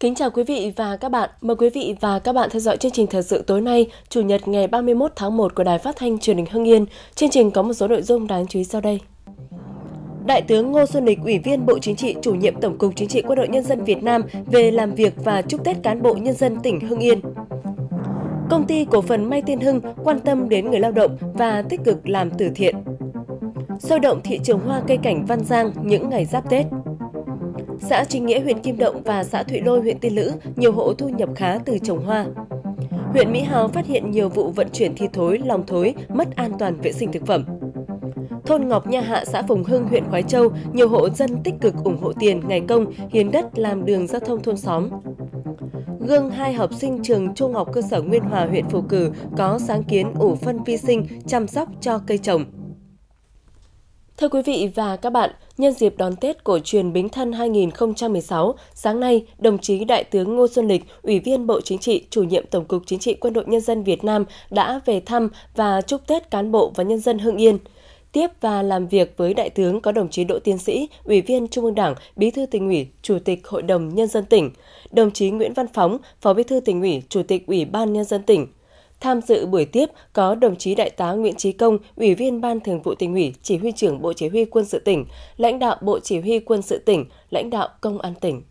Kính chào quý vị và các bạn. Mời quý vị và các bạn theo dõi chương trình thời sự tối nay, Chủ nhật ngày 31 tháng 1 của Đài Phát thanh Truyền hình Hưng Yên. Chương trình có một số nội dung đáng chú ý sau đây. Đại tướng Ngô Xuân Lịch, Ủy viên Bộ Chính trị, Chủ nhiệm Tổng cục Chính trị Quân đội Nhân dân Việt Nam về làm việc và chúc Tết cán bộ nhân dân tỉnh Hưng Yên. Công ty cổ phần May Tiên Hưng quan tâm đến người lao động và tích cực làm từ thiện. Sôi động thị trường hoa cây cảnh Văn Giang những ngày giáp Tết. Xã Trinh Nghĩa huyện Kim Động và xã Thụy Lôi huyện Tiên Lữ, nhiều hộ thu nhập khá từ trồng hoa. Huyện Mỹ Hào phát hiện nhiều vụ vận chuyển thi thối, lòng thối, mất an toàn vệ sinh thực phẩm. Thôn Ngọc Nha Hạ, xã Phùng Hưng, huyện Khói Châu, nhiều hộ dân tích cực ủng hộ tiền, ngày công, hiến đất làm đường giao thông thôn xóm. Gương hai học sinh trường Trung học cơ sở Nguyên Hòa, huyện Phù Cử có sáng kiến ủ phân vi sinh chăm sóc cho cây trồng. Thưa quý vị và các bạn, nhân dịp đón Tết cổ truyền Bính Thân 2016, sáng nay, đồng chí Đại tướng Ngô Xuân Lịch, Ủy viên Bộ Chính trị, Chủ nhiệm Tổng cục Chính trị Quân đội Nhân dân Việt Nam đã về thăm và chúc Tết cán bộ và nhân dân Hưng Yên. Tiếp và làm việc với Đại tướng có đồng chí Đỗ Tiến Sĩ, Ủy viên Trung ương Đảng, Bí thư tỉnh ủy, Chủ tịch Hội đồng Nhân dân tỉnh, đồng chí Nguyễn Văn Phóng, Phó Bí thư tỉnh ủy, Chủ tịch Ủy ban Nhân dân tỉnh, Tham dự buổi tiếp có đồng chí Đại tá Nguyễn Trí Công, Ủy viên Ban Thường vụ tỉnh ủy, Chỉ huy trưởng Bộ Chỉ huy Quân sự tỉnh, lãnh đạo Bộ Chỉ huy Quân sự tỉnh, lãnh đạo Công an tỉnh.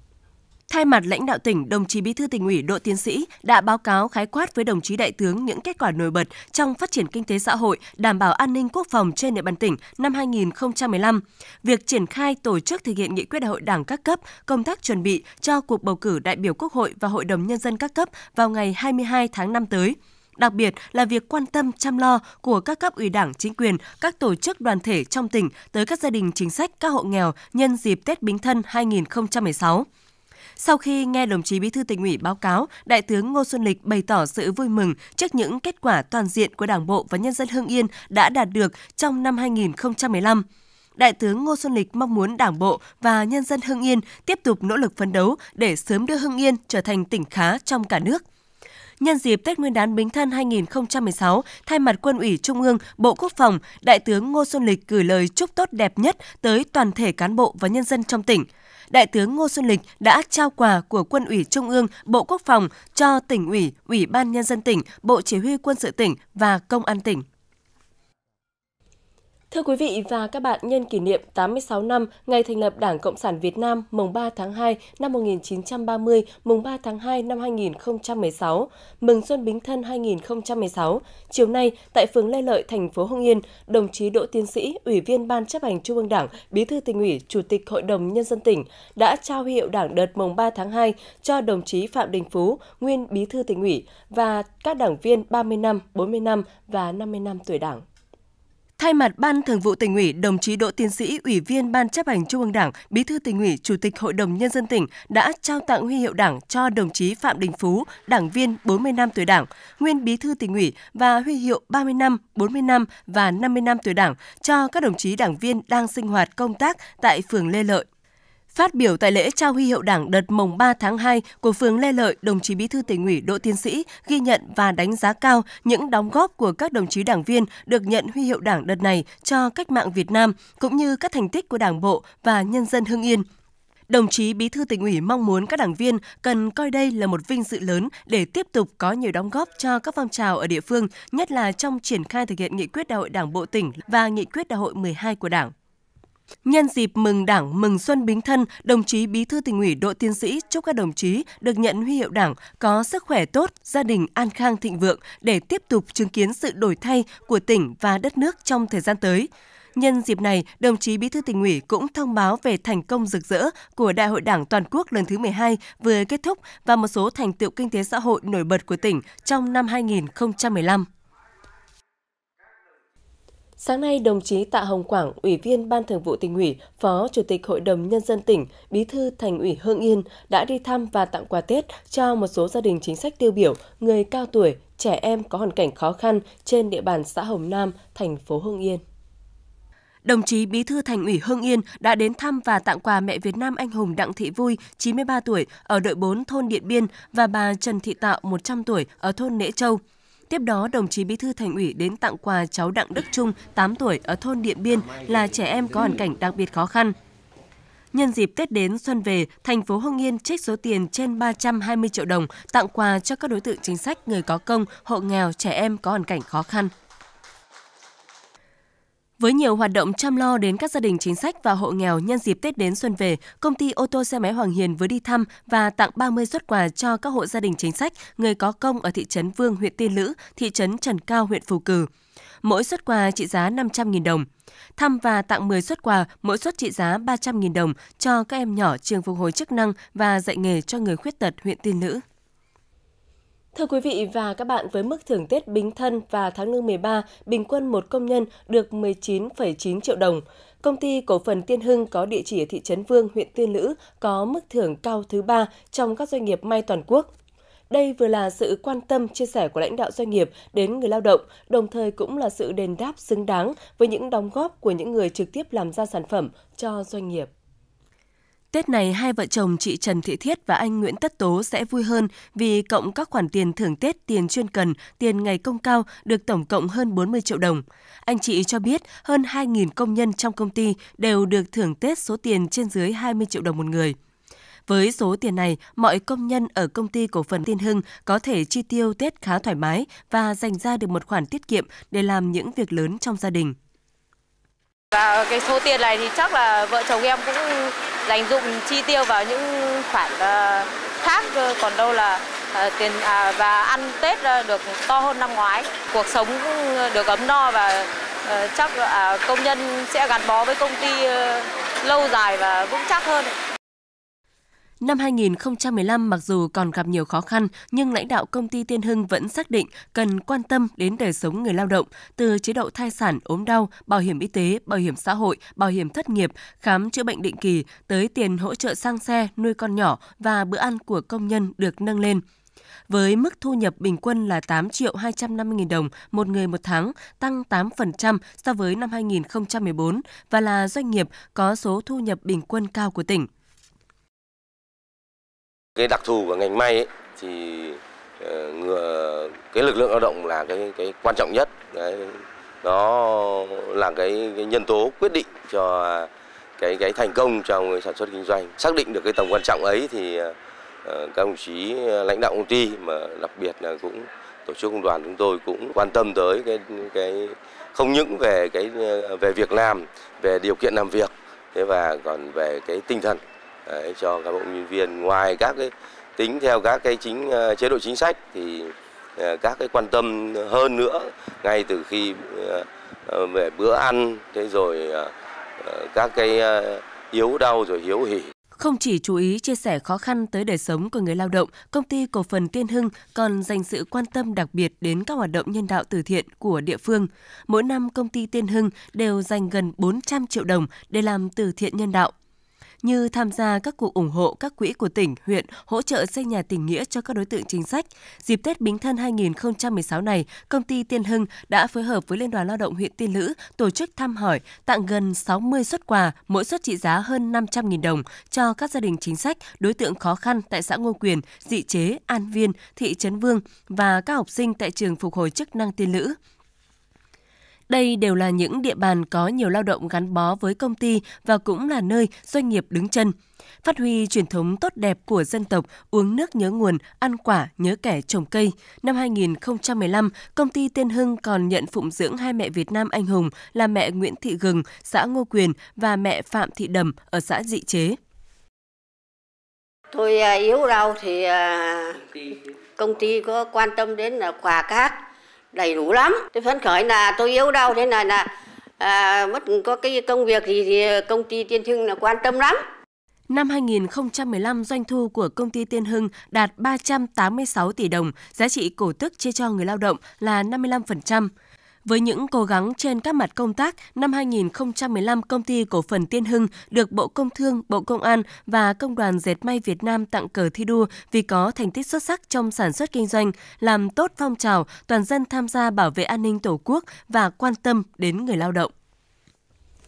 Thay mặt lãnh đạo tỉnh, đồng chí Bí thư tỉnh ủy Đỗ Tiến Sĩ đã báo cáo khái quát với đồng chí đại tướng những kết quả nổi bật trong phát triển kinh tế xã hội, đảm bảo an ninh quốc phòng trên địa bàn tỉnh năm 2015. Việc triển khai tổ chức thực hiện nghị quyết đại hội Đảng các cấp, công tác chuẩn bị cho cuộc bầu cử đại biểu Quốc hội và Hội đồng nhân dân các cấp vào ngày 22 tháng 5 tới đặc biệt là việc quan tâm chăm lo của các cấp ủy đảng, chính quyền, các tổ chức đoàn thể trong tỉnh tới các gia đình chính sách, các hộ nghèo nhân dịp Tết Bính Thân 2016. Sau khi nghe đồng chí Bí thư tỉnh ủy báo cáo, Đại tướng Ngô Xuân Lịch bày tỏ sự vui mừng trước những kết quả toàn diện của Đảng bộ và nhân dân Hưng Yên đã đạt được trong năm 2015. Đại tướng Ngô Xuân Lịch mong muốn Đảng bộ và nhân dân Hưng Yên tiếp tục nỗ lực phấn đấu để sớm đưa Hưng Yên trở thành tỉnh khá trong cả nước – Nhân dịp Tết Nguyên đán Bính Thân 2016, thay mặt Quân ủy Trung ương, Bộ Quốc phòng, Đại tướng Ngô Xuân Lịch gửi lời chúc tốt đẹp nhất tới toàn thể cán bộ và nhân dân trong tỉnh. Đại tướng Ngô Xuân Lịch đã trao quà của Quân ủy Trung ương, Bộ Quốc phòng cho tỉnh ủy, Ủy ban nhân dân tỉnh, Bộ Chỉ huy quân sự tỉnh và Công an tỉnh. Thưa quý vị và các bạn, nhân kỷ niệm 86 năm ngày thành lập Đảng Cộng sản Việt Nam mùng 3 tháng 2 năm 1930, mùng 3 tháng 2 năm 2016, mừng Xuân Bính Thân 2016, chiều nay tại phường Lê Lợi, thành phố Hưng Yên, đồng chí Đỗ Tiến Sĩ, Ủy viên Ban chấp hành Trung ương Đảng, Bí thư tỉnh ủy, Chủ tịch Hội đồng Nhân dân tỉnh đã trao huy hiệu Đảng đợt mùng 3 tháng 2 cho đồng chí Phạm Đình Phú, nguyên Bí thư tỉnh ủy và các đảng viên 30 năm, 40 năm và 50 năm tuổi Đảng. Thay mặt Ban Thường vụ tỉnh ủy, đồng chí Đỗ Tiến sĩ, Ủy viên Ban chấp hành Trung ương Đảng, Bí thư tỉnh ủy, Chủ tịch Hội đồng Nhân dân tỉnh đã trao tặng huy hiệu Đảng cho đồng chí Phạm Đình Phú, đảng viên 40 năm tuổi Đảng, nguyên Bí thư tỉnh ủy và huy hiệu 30 năm, 40 năm và 50 năm tuổi Đảng cho các đồng chí đảng viên đang sinh hoạt công tác tại phường Lê Lợi. Phát biểu tại lễ trao huy hiệu Đảng đợt mùng 3 tháng 2 của phường Lê Lợi, đồng chí Bí thư tỉnh ủy Đỗ Tiến Sĩ ghi nhận và đánh giá cao những đóng góp của các đồng chí đảng viên được nhận huy hiệu Đảng đợt này cho cách mạng Việt Nam cũng như các thành tích của Đảng bộ và nhân dân Hưng Yên. Đồng chí Bí thư tỉnh ủy mong muốn các đảng viên cần coi đây là một vinh dự lớn để tiếp tục có nhiều đóng góp cho các phong trào ở địa phương, nhất là trong triển khai thực hiện nghị quyết đại hội Đảng bộ tỉnh và nghị quyết đại hội 12 của Đảng. Nhân dịp mừng Đảng, mừng Xuân Bính Thân, đồng chí Bí thư tỉnh ủy Đỗ Tiến Sĩ chúc các đồng chí được nhận huy hiệu Đảng có sức khỏe tốt, gia đình an khang thịnh vượng để tiếp tục chứng kiến sự đổi thay của tỉnh và đất nước trong thời gian tới. Nhân dịp này, đồng chí Bí thư tỉnh ủy cũng thông báo về thành công rực rỡ của Đại hội Đảng toàn quốc lần thứ 12 vừa kết thúc và một số thành tựu kinh tế xã hội nổi bật của tỉnh trong năm 2015. Sáng nay, đồng chí Tạ Hồng Quảng, Ủy viên Ban Thường vụ tỉnh ủy, Phó Chủ tịch Hội đồng Nhân dân tỉnh, Bí thư Thành ủy Hương Yên đã đi thăm và tặng quà Tết cho một số gia đình chính sách tiêu biểu, người cao tuổi, trẻ em có hoàn cảnh khó khăn trên địa bàn xã Hồng Nam, thành phố Hương Yên đồng chí Bí thư Thành ủy Hương Yên đã đến thăm và tặng quà mẹ Việt Nam anh hùng Đặng Thị Vui, 93 tuổi, ở đội 4 thôn Điện Biên và bà Trần Thị Tạo, 100 tuổi, ở thôn Nễ Châu. Tiếp đó, đồng chí Bí thư Thành ủy đến tặng quà cháu Đặng Đức Trung, 8 tuổi ở thôn Điện Biên là trẻ em có hoàn cảnh đặc biệt khó khăn. Nhân dịp Tết đến xuân về, thành phố Hưng Yên trích số tiền trên 320 triệu đồng tặng quà cho các đối tượng chính sách người có công, hộ nghèo, trẻ em có hoàn cảnh khó khăn. Với nhiều hoạt động chăm lo đến các gia đình chính sách và hộ nghèo nhân dịp Tết đến xuân về, công ty ô tô xe máy Hoàng Hiền vừa đi thăm và tặng 30 xuất quà cho các hộ gia đình chính sách, người có công ở thị trấn Vương, huyện Tiên Lữ, thị trấn Trần Cao, huyện Phù Cử. Mỗi xuất quà trị giá 500.000 đồng. Thăm và tặng 10 xuất quà, mỗi xuất trị giá 300.000 đồng cho các em nhỏ trường phục hồi chức năng và dạy nghề cho người khuyết tật huyện Tiên Lữ. Thưa quý vị và các bạn, với mức thưởng Tết Bính Thân và tháng lương 13, bình quân một công nhân được 19,9 triệu đồng. Công ty cổ phần Tiên Hưng có địa chỉ ở thị trấn Vương, huyện Tiên Lữ có mức thưởng cao thứ ba trong các doanh nghiệp may toàn quốc. Đây vừa là sự quan tâm chia sẻ của lãnh đạo doanh nghiệp đến người lao động, đồng thời cũng là sự đền đáp xứng đáng với những đóng góp của những người trực tiếp làm ra sản phẩm cho doanh nghiệp. Tết này, hai vợ chồng chị Trần Thị Thiết và anh Nguyễn Tất Tố sẽ vui hơn vì cộng các khoản tiền thưởng Tết, tiền chuyên cần, tiền ngày công cao được tổng cộng hơn 40 triệu đồng. Anh chị cho biết hơn 2.000 công nhân trong công ty đều được thưởng Tết số tiền trên dưới 20 triệu đồng một người. Với số tiền này, mọi công nhân ở công ty cổ phần Tiên Hưng có thể chi tiêu Tết khá thoải mái và dành ra được một khoản tiết kiệm để làm những việc lớn trong gia đình. Và cái số tiền này thì chắc là vợ chồng em cũng dành dụng chi tiêu vào những khoản ờ, khác còn đâu là ờ, tiền à, và ăn Tết ờ, được to hơn năm ngoái. Cuộc sống được ấm no và chắc công nhân sẽ gắn bó với công ty lâu dài và vững chắc hơn. Năm 2015 mặc dù còn gặp nhiều khó khăn, nhưng lãnh đạo công ty Tiên Hưng vẫn xác định cần quan tâm đến đời sống người lao động, từ chế độ thai sản, ốm đau, bảo hiểm y tế, bảo hiểm xã hội, bảo hiểm thất nghiệp, khám chữa bệnh định kỳ, tới tiền hỗ trợ sang xe, nuôi con nhỏ và bữa ăn của công nhân được nâng lên. Với mức thu nhập bình quân là 8 triệu 250 nghìn đồng một người một tháng, tăng 8% so với năm 2014 và là doanh nghiệp có số thu nhập bình quân cao của tỉnh cái đặc thù của ngành may ấy, thì ờ, người cái lực lượng lao động là cái cái quan trọng nhất đấy nó là cái, cái nhân tố quyết định cho cái cái thành công trong sản xuất kinh doanh xác định được cái tầm quan trọng ấy thì ờ, ờ, các đồng chí lãnh đạo công ty mà đặc biệt là cũng tổ chức công đoàn chúng tôi cũng quan tâm tới cái cái không những về cái về việc làm về điều kiện làm việc thế và còn về cái tinh thần đấy, cho cán bộ nhân viên ngoài các cái tính theo các cái chính ờ, chế độ chính sách thì ờ, các cái quan tâm hơn nữa ngay từ khi ờ, về bữa ăn thế rồi các cái yếu đau rồi hiếu hỉ không chỉ chú ý chia sẻ khó khăn tới đời sống của người lao động, công ty cổ phần Tiên Hưng còn dành sự quan tâm đặc biệt đến các hoạt động nhân đạo từ thiện của địa phương. Mỗi năm công ty Tiên Hưng đều dành gần 400 triệu đồng để làm từ thiện nhân đạo như tham gia các cuộc ủng hộ các quỹ của tỉnh, huyện hỗ trợ xây nhà tình nghĩa cho các đối tượng chính sách. Dịp Tết Bính Thân 2016 này, công ty Tiên Hưng đã phối hợp với Liên đoàn Lao động huyện Tiên Lữ tổ chức thăm hỏi, tặng gần 60 xuất quà, mỗi suất trị giá hơn 500.000 đồng cho các gia đình chính sách, đối tượng khó khăn tại xã Ngô Quyền, Dị Chế, An Viên, thị trấn Vương và các học sinh tại trường phục hồi chức năng Tiên Lữ. Đây đều là những địa bàn có nhiều lao động gắn bó với công ty và cũng là nơi doanh nghiệp đứng chân. Phát huy truyền thống tốt đẹp của dân tộc uống nước nhớ nguồn, ăn quả nhớ kẻ trồng cây, năm 2015, công ty Tiên Hưng còn nhận phụng dưỡng hai mẹ Việt Nam anh hùng là mẹ Nguyễn Thị Gừng, xã Ngô Quyền và mẹ Phạm Thị Đầm ở xã Dị Chế. Tôi à, yếu đau thì à, công ty có quan tâm đến là quà cát đầy đủ lắm tôi phấn khởi là tôi yếu đau thế này là à, mất có cái công việc gì thì công ty Tiên Hưng là quan tâm lắm Năm 2015, doanh thu của công ty Tiên Hưng đạt 386 tỷ đồng, giá trị cổ tức chia cho người lao động là 55%. Với những cố gắng trên các mặt công tác, năm 2015 công ty cổ phần Tiên Hưng được Bộ Công Thương, Bộ Công an và Công đoàn Dệt may Việt Nam tặng cờ thi đua vì có thành tích xuất sắc trong sản xuất kinh doanh, làm tốt phong trào toàn dân tham gia bảo vệ an ninh Tổ quốc và quan tâm đến người lao động.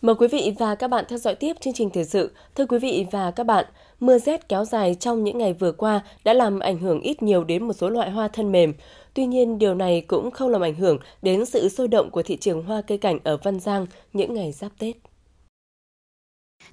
Mời quý vị và các bạn theo dõi tiếp chương trình thời sự. Thưa quý vị và các bạn, mưa rét kéo dài trong những ngày vừa qua đã làm ảnh hưởng ít nhiều đến một số loại hoa thân mềm. Tuy nhiên, điều này cũng không làm ảnh hưởng đến sự sôi động của thị trường hoa cây cảnh ở Văn Giang những ngày giáp Tết.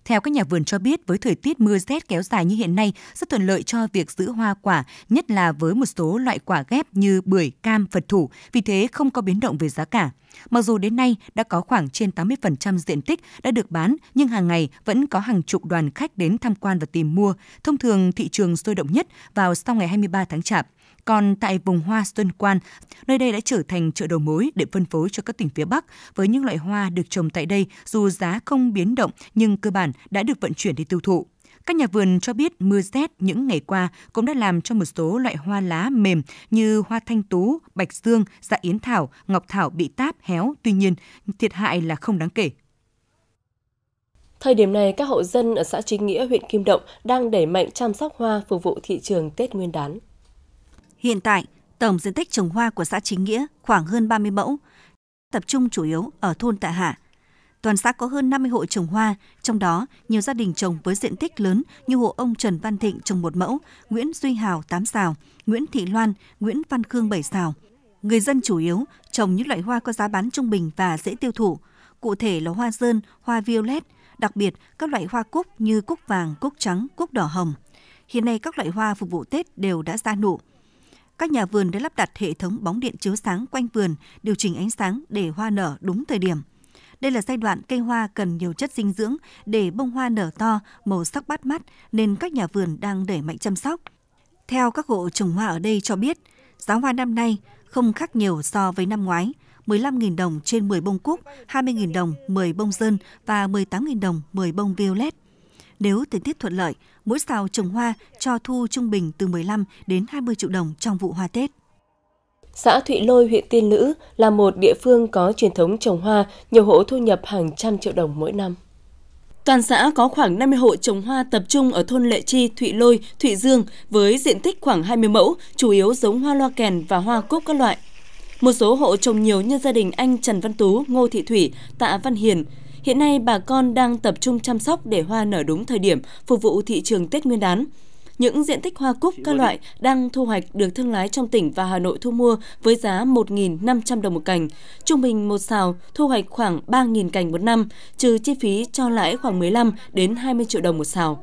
Theo các nhà vườn cho biết, với thời tiết mưa rét kéo dài như hiện nay, rất thuận lợi cho việc giữ hoa quả, nhất là với một số loại quả ghép như bưởi, cam, phật thủ, vì thế không có biến động về giá cả. Mặc dù đến nay đã có khoảng trên 80% diện tích đã được bán, nhưng hàng ngày vẫn có hàng chục đoàn khách đến tham quan và tìm mua, thông thường thị trường sôi động nhất vào sau ngày 23 tháng Chạp. Còn tại vùng hoa Xuân Quan, nơi đây đã trở thành chợ đầu mối để phân phối cho các tỉnh phía Bắc với những loại hoa được trồng tại đây dù giá không biến động nhưng cơ bản đã được vận chuyển đi tiêu thụ. Các nhà vườn cho biết mưa rét những ngày qua cũng đã làm cho một số loại hoa lá mềm như hoa thanh tú, bạch dương, dạ yến thảo, ngọc thảo bị táp, héo. Tuy nhiên, thiệt hại là không đáng kể. Thời điểm này, các hộ dân ở xã Chính Nghĩa, huyện Kim Động đang đẩy mạnh chăm sóc hoa phục vụ thị trường Tết Nguyên đán. Hiện tại, tổng diện tích trồng hoa của xã Chính Nghĩa khoảng hơn 30 mẫu, tập trung chủ yếu ở thôn Tạ Hạ. Toàn xã có hơn 50 hộ trồng hoa, trong đó nhiều gia đình trồng với diện tích lớn như hộ ông Trần Văn Thịnh trồng một mẫu, Nguyễn Duy Hào 8 xào, Nguyễn Thị Loan, Nguyễn Văn Khương 7 xào. Người dân chủ yếu trồng những loại hoa có giá bán trung bình và dễ tiêu thụ, cụ thể là hoa dơn, hoa violet, đặc biệt các loại hoa cúc như cúc vàng, cúc trắng, cúc đỏ hồng. Hiện nay các loại hoa phục vụ Tết đều đã ra nụ các nhà vườn đã lắp đặt hệ thống bóng điện chiếu sáng quanh vườn, điều chỉnh ánh sáng để hoa nở đúng thời điểm. Đây là giai đoạn cây hoa cần nhiều chất dinh dưỡng để bông hoa nở to, màu sắc bắt mắt nên các nhà vườn đang đẩy mạnh chăm sóc. Theo các hộ trồng hoa ở đây cho biết, giá hoa năm nay không khác nhiều so với năm ngoái, 15.000 đồng trên 10 bông cúc, 20.000 đồng 10 bông dơn và 18.000 đồng 10 bông violet. Nếu thời tiết thuận lợi, mỗi sào trồng hoa cho thu trung bình từ 15 đến 20 triệu đồng trong vụ hoa Tết. Xã Thụy Lôi, huyện Tiên Lữ là một địa phương có truyền thống trồng hoa, nhiều hộ thu nhập hàng trăm triệu đồng mỗi năm. Toàn xã có khoảng 50 hộ trồng hoa tập trung ở thôn Lệ Chi, Thụy Lôi, Thụy Dương với diện tích khoảng 20 mẫu, chủ yếu giống hoa loa kèn và hoa cúc các loại. Một số hộ trồng nhiều như gia đình anh Trần Văn Tú, Ngô Thị Thủy, Tạ Văn Hiền, Hiện nay, bà con đang tập trung chăm sóc để hoa nở đúng thời điểm, phục vụ thị trường Tết Nguyên đán. Những diện tích hoa cúc các loại đang thu hoạch được thương lái trong tỉnh và Hà Nội thu mua với giá 1.500 đồng một cành. Trung bình một xào thu hoạch khoảng 3.000 cành một năm, trừ chi phí cho lãi khoảng 15 đến 20 triệu đồng một xào.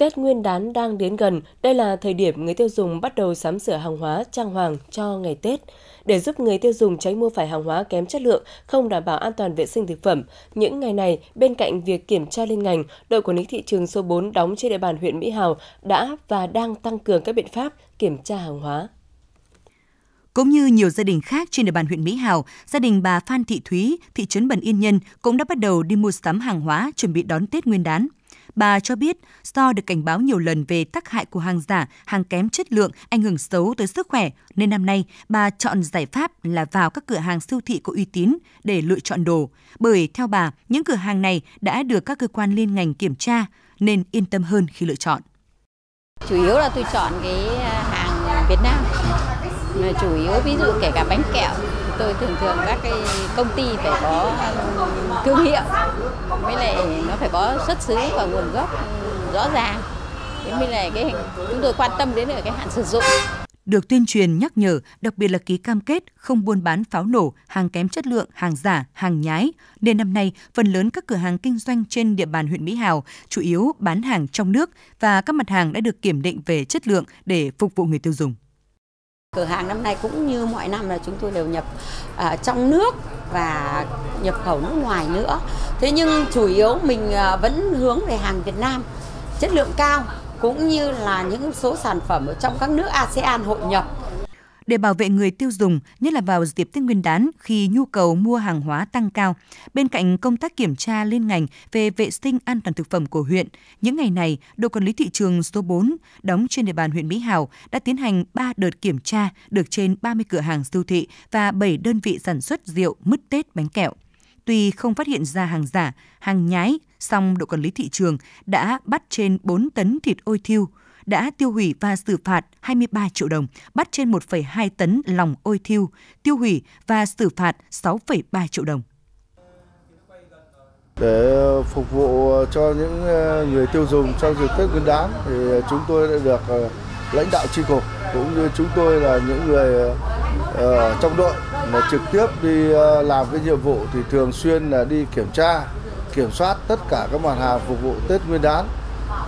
Tết Nguyên đán đang đến gần, đây là thời điểm người tiêu dùng bắt đầu sắm sửa hàng hóa trang hoàng cho ngày Tết. Để giúp người tiêu dùng tránh mua phải hàng hóa kém chất lượng, không đảm bảo an toàn vệ sinh thực phẩm, những ngày này, bên cạnh việc kiểm tra liên ngành, đội quản lý thị trường số 4 đóng trên địa bàn huyện Mỹ Hào đã và đang tăng cường các biện pháp kiểm tra hàng hóa. Cũng như nhiều gia đình khác trên địa bàn huyện Mỹ Hào, gia đình bà Phan Thị Thúy, thị trấn Bần Yên Nhân cũng đã bắt đầu đi mua sắm hàng hóa chuẩn bị đón Tết Nguyên đán. Bà cho biết do được cảnh báo nhiều lần về tác hại của hàng giả, hàng kém chất lượng ảnh hưởng xấu tới sức khỏe, nên năm nay bà chọn giải pháp là vào các cửa hàng siêu thị có uy tín để lựa chọn đồ. Bởi theo bà, những cửa hàng này đã được các cơ quan liên ngành kiểm tra nên yên tâm hơn khi lựa chọn. Chủ yếu là tôi chọn cái à, hàng Việt Nam, chủ yếu ví dụ kể cả bánh kẹo tôi thường thường các cái công ty phải có thương hiệu mới lại nó phải có xuất xứ và nguồn gốc rõ ràng mới lại cái chúng tôi quan tâm đến cái hạn sử dụng được tuyên truyền nhắc nhở, đặc biệt là ký cam kết không buôn bán pháo nổ, hàng kém chất lượng, hàng giả, hàng nhái. Nên năm nay, phần lớn các cửa hàng kinh doanh trên địa bàn huyện Mỹ Hào chủ yếu bán hàng trong nước và các mặt hàng đã được kiểm định về chất lượng để phục vụ người tiêu dùng. Cửa hàng năm nay cũng như mọi năm là chúng tôi đều nhập à, trong nước và nhập khẩu nước ngoài nữa. Thế nhưng chủ yếu mình à, vẫn hướng về hàng Việt Nam chất lượng cao cũng như là những số sản phẩm ở trong các nước ASEAN hội nhập để bảo vệ người tiêu dùng, nhất là vào dịp Tết Nguyên đán khi nhu cầu mua hàng hóa tăng cao, bên cạnh công tác kiểm tra liên ngành về vệ sinh an toàn thực phẩm của huyện, những ngày này, đội quản lý thị trường số 4 đóng trên địa bàn huyện Mỹ Hào đã tiến hành 3 đợt kiểm tra được trên 30 cửa hàng siêu thị và 7 đơn vị sản xuất rượu, mứt Tết, bánh kẹo. Tuy không phát hiện ra hàng giả, hàng nhái, song đội quản lý thị trường đã bắt trên 4 tấn thịt ôi thiêu, đã tiêu hủy và xử phạt 23 triệu đồng, bắt trên 1,2 tấn lòng ôi thiêu, tiêu hủy và xử phạt 6,3 triệu đồng. Để phục vụ cho những ờ, người tiêu dùng trong dịp Tết Nguyên đán thì chúng tôi đã được ờ, lãnh đạo tri cục cũng như chúng tôi là những người ờ, trong đội mà trực tiếp đi làm cái nhiệm vụ thì thường xuyên là đi kiểm tra, kiểm soát tất cả các mặt hàng phục vụ Tết Nguyên đán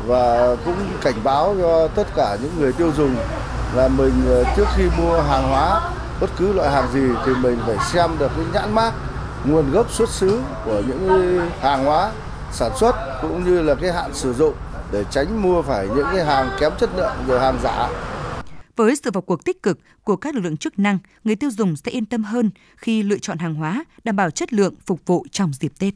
và cũng cảnh báo cho tất cả những người tiêu dùng là mình ờ, trước khi mua hàng hóa bất cứ loại hàng gì thì mình phải xem được cái nhãn mác nguồn gốc xuất xứ của những hàng hóa sản xuất cũng như là cái hạn sử dụng để tránh mua phải những cái hàng kém chất lượng rồi hàng giả. Với sự vào cuộc tích cực của các lực lượng chức năng, người tiêu dùng sẽ yên tâm hơn khi lựa chọn hàng hóa đảm bảo chất lượng phục vụ trong dịp Tết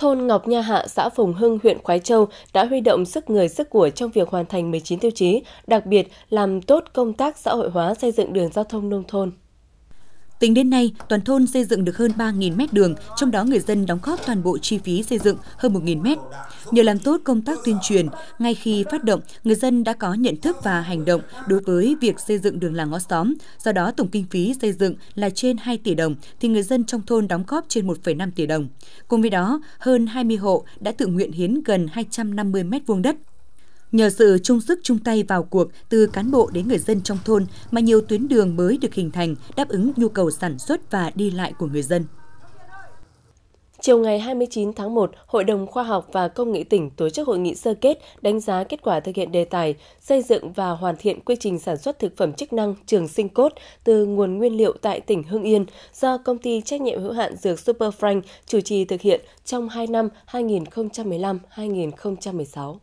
thôn Ngọc Nha Hạ, xã Phùng Hưng, huyện Khói Châu đã huy động sức người sức của trong việc hoàn thành 19 tiêu chí, đặc biệt làm tốt công tác xã hội hóa xây dựng đường giao thông nông thôn. Tính đến nay, toàn thôn xây dựng được hơn 3.000 mét đường, trong đó người dân đóng góp toàn bộ chi phí xây dựng hơn 1.000 mét. Nhờ làm tốt công tác tuyên truyền, ngay khi phát động, người dân đã có nhận thức và hành động đối với việc xây dựng đường làng ngõ xóm. Do đó, tổng kinh phí xây dựng là trên 2 tỷ đồng, thì người dân trong thôn đóng góp trên 1,5 tỷ đồng. Cùng với đó, hơn 20 hộ đã tự nguyện hiến gần 250 mét vuông đất Nhờ sự chung sức chung tay vào cuộc từ cán bộ đến người dân trong thôn mà nhiều tuyến đường mới được hình thành đáp ứng nhu cầu sản xuất và đi lại của người dân. Chiều ngày 29 tháng 1, Hội đồng Khoa học và Công nghệ tỉnh tổ chức hội nghị sơ kết đánh giá kết quả thực hiện đề tài xây dựng và hoàn thiện quy trình sản xuất thực phẩm chức năng trường sinh cốt từ nguồn nguyên liệu tại tỉnh Hưng Yên do công ty trách nhiệm hữu hạn dược Superfrank chủ trì thực hiện trong 2 năm 2015-2016.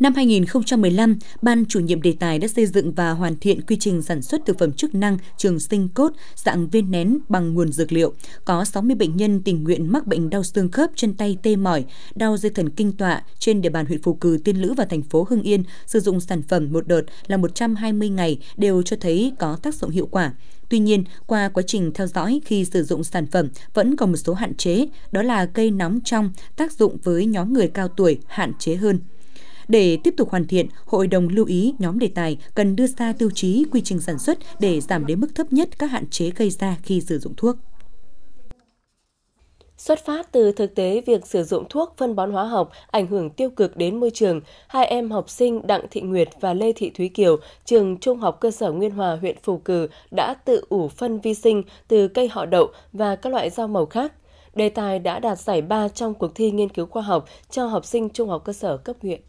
Năm 2015, Ban chủ nhiệm đề tài đã xây dựng và hoàn thiện quy trình sản xuất thực phẩm chức năng trường sinh cốt dạng viên nén bằng nguồn dược liệu. Có 60 bệnh nhân tình nguyện mắc bệnh đau xương khớp chân tay tê mỏi, đau dây thần kinh tọa trên địa bàn huyện phù cử Tiên Lữ và thành phố Hưng Yên sử dụng sản phẩm một đợt là 120 ngày đều cho thấy có tác dụng hiệu quả. Tuy nhiên, qua quá trình theo dõi khi sử dụng sản phẩm vẫn còn một số hạn chế, đó là cây nóng trong, tác dụng với nhóm người cao tuổi hạn chế hơn. Để tiếp tục hoàn thiện, Hội đồng lưu ý nhóm đề tài cần đưa ra tiêu chí quy trình sản xuất để giảm đến mức thấp nhất các hạn chế gây ra khi sử dụng thuốc. Xuất phát từ thực tế việc sử dụng thuốc phân bón hóa học ảnh hưởng tiêu cực đến môi trường, hai em học sinh Đặng Thị Nguyệt và Lê Thị Thúy Kiều, trường Trung học cơ sở Nguyên Hòa, huyện Phù Cử đã tự ủ phân vi sinh từ cây họ đậu và các loại rau màu khác. Đề tài đã đạt giải ba trong cuộc thi nghiên cứu khoa học cho học sinh trung học cơ sở cấp huyện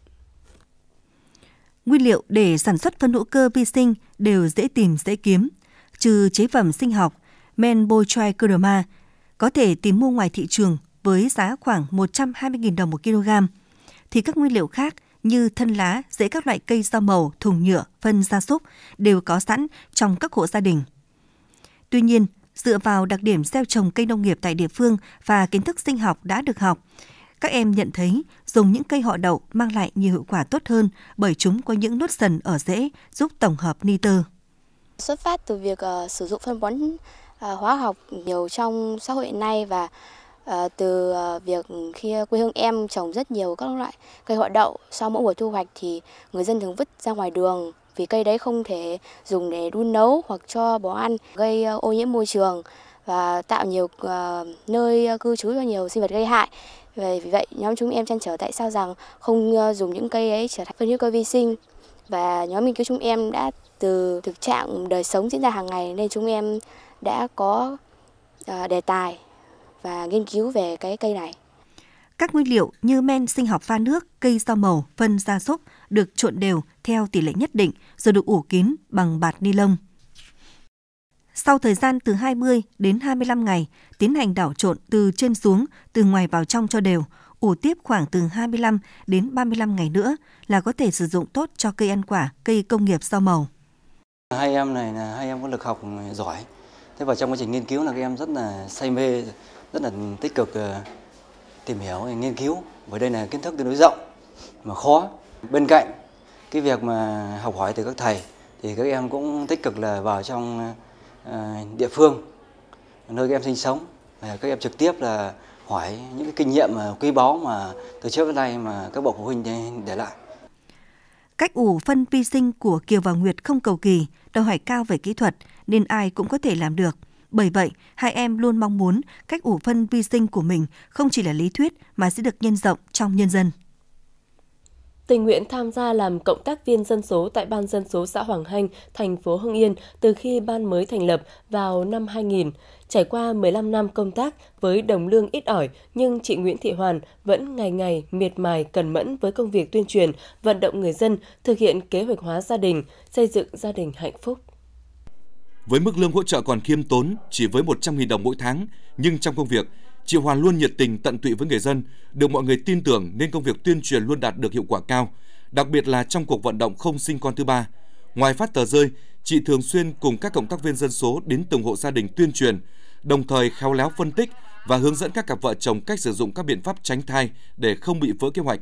nguyên liệu để sản xuất phân hữu cơ vi sinh đều dễ tìm dễ kiếm, trừ chế phẩm sinh học men botryoderma có thể tìm mua ngoài thị trường với giá khoảng 120.000 đồng một kg, thì các nguyên liệu khác như thân lá, rễ các loại cây rau màu, thùng nhựa, phân gia súc đều có sẵn trong các hộ gia đình. Tuy nhiên, dựa vào đặc điểm gieo trồng cây nông nghiệp tại địa phương và kiến thức sinh học đã được học, các em nhận thấy dùng những cây họ đậu mang lại nhiều hiệu quả tốt hơn bởi chúng có những nốt sần ở rễ giúp tổng hợp nitơ. Xuất phát từ việc uh, sử dụng phân bón uh, hóa học nhiều trong xã hội nay và À, từ việc khi quê hương em trồng rất nhiều các loại cây họ đậu sau mỗi mùa thu hoạch thì người dân thường vứt ra ngoài đường vì cây đấy không thể dùng để đun nấu hoặc cho bò ăn gây ô nhiễm môi trường và tạo nhiều uh, nơi cư trú cho nhiều sinh vật gây hại về vì vậy, nhóm chúng em chăn trở tại sao rằng không ờ, dùng những cây ấy trở thành phân hữu cơ vi sinh. Và nhóm nghiên cứu chúng em đã từ thực trạng đời sống diễn ra hàng ngày nên chúng em đã có ờ, đề tài và nghiên cứu về cái cây này. Các nguyên liệu như men sinh học pha nước, cây rau màu, phân gia súc được trộn đều theo tỷ lệ nhất định rồi được ủ kín bằng bạt ni lông. Sau thời gian từ 20 đến 25 ngày, tiến hành đảo trộn từ trên xuống, từ ngoài vào trong cho đều, ủ tiếp khoảng từ 25 đến 35 ngày nữa là có thể sử dụng tốt cho cây ăn quả, cây công nghiệp rau màu. Hai em này là hai em có lực học giỏi. Thế vào trong quá trình nghiên cứu là các em rất là say mê, rất là tích cực ờ, tìm hiểu, nghiên cứu. Bởi đây là kiến thức tương đối rộng mà khó. Bên cạnh cái việc mà học hỏi từ các thầy thì các em cũng tích cực là vào trong À, địa phương nơi các em sinh sống các em trực tiếp là hỏi những cái kinh nghiệm mà quý báu mà từ trước đến nay mà các bậc phụ huynh để lại. Cách ủ phân vi sinh của Kiều và Nguyệt không cầu kỳ, đòi hỏi cao về kỹ thuật nên ai cũng có thể làm được. Bởi vậy, hai em luôn mong muốn cách ủ phân vi sinh của mình không chỉ là lý thuyết mà sẽ được nhân rộng trong nhân dân tình nguyện tham gia làm cộng tác viên dân số tại Ban Dân số xã Hoàng Hanh, thành phố Hưng Yên từ khi ban mới thành lập vào năm 2000. Trải qua 15 năm công tác với đồng lương ít ỏi, nhưng chị Nguyễn Thị Hoàn vẫn ngày ngày miệt mài cần mẫn với công việc tuyên truyền, vận động người dân thực hiện kế hoạch hóa gia đình, xây dựng gia đình hạnh phúc. Với mức lương hỗ trợ còn khiêm tốn, chỉ với 100.000 đồng mỗi tháng, nhưng trong công việc, Chị Hoàn luôn nhiệt tình tận tụy với người dân, được mọi người tin tưởng nên công việc tuyên truyền luôn đạt được hiệu quả cao, đặc biệt là trong cuộc vận động không sinh con thứ ba. Ngoài phát tờ rơi, chị thường xuyên cùng các cộng tác viên dân số đến từng hộ gia đình tuyên truyền, đồng thời khéo léo phân tích và hướng dẫn các cặp vợ chồng cách sử dụng các biện pháp tránh thai để không bị vỡ kế hoạch.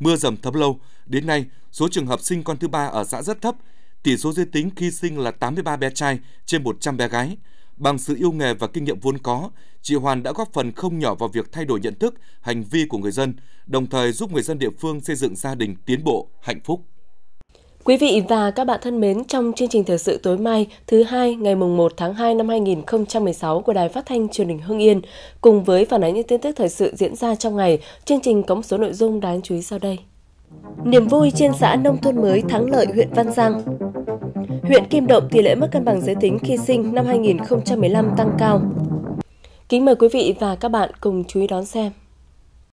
Mưa dầm thấm lâu, đến nay số trường hợp sinh con thứ ba ở xã rất thấp, tỷ số giới tính khi sinh là 83 bé trai trên 100 bé gái, Bằng sự yêu nghề và kinh nghiệm vốn có, chị Hoàn đã góp phần không nhỏ vào việc thay đổi nhận thức, hành vi của người dân, đồng thời giúp người dân địa phương xây dựng gia đình tiến bộ, hạnh phúc. Quý vị và các bạn thân mến, trong chương trình thời sự tối mai thứ hai ngày mùng 1 tháng 2 năm 2016 của Đài Phát thanh Truyền hình Hưng Yên, cùng với phản ánh những tin tức thời sự diễn ra trong ngày, chương trình có một số nội dung đáng chú ý sau đây. Niềm vui trên xã nông thôn mới thắng lợi huyện Văn Giang Huyện Kim Động tỷ lệ mất cân bằng giới tính khi sinh năm 2015 tăng cao. Kính mời quý vị và các bạn cùng chú ý đón xem.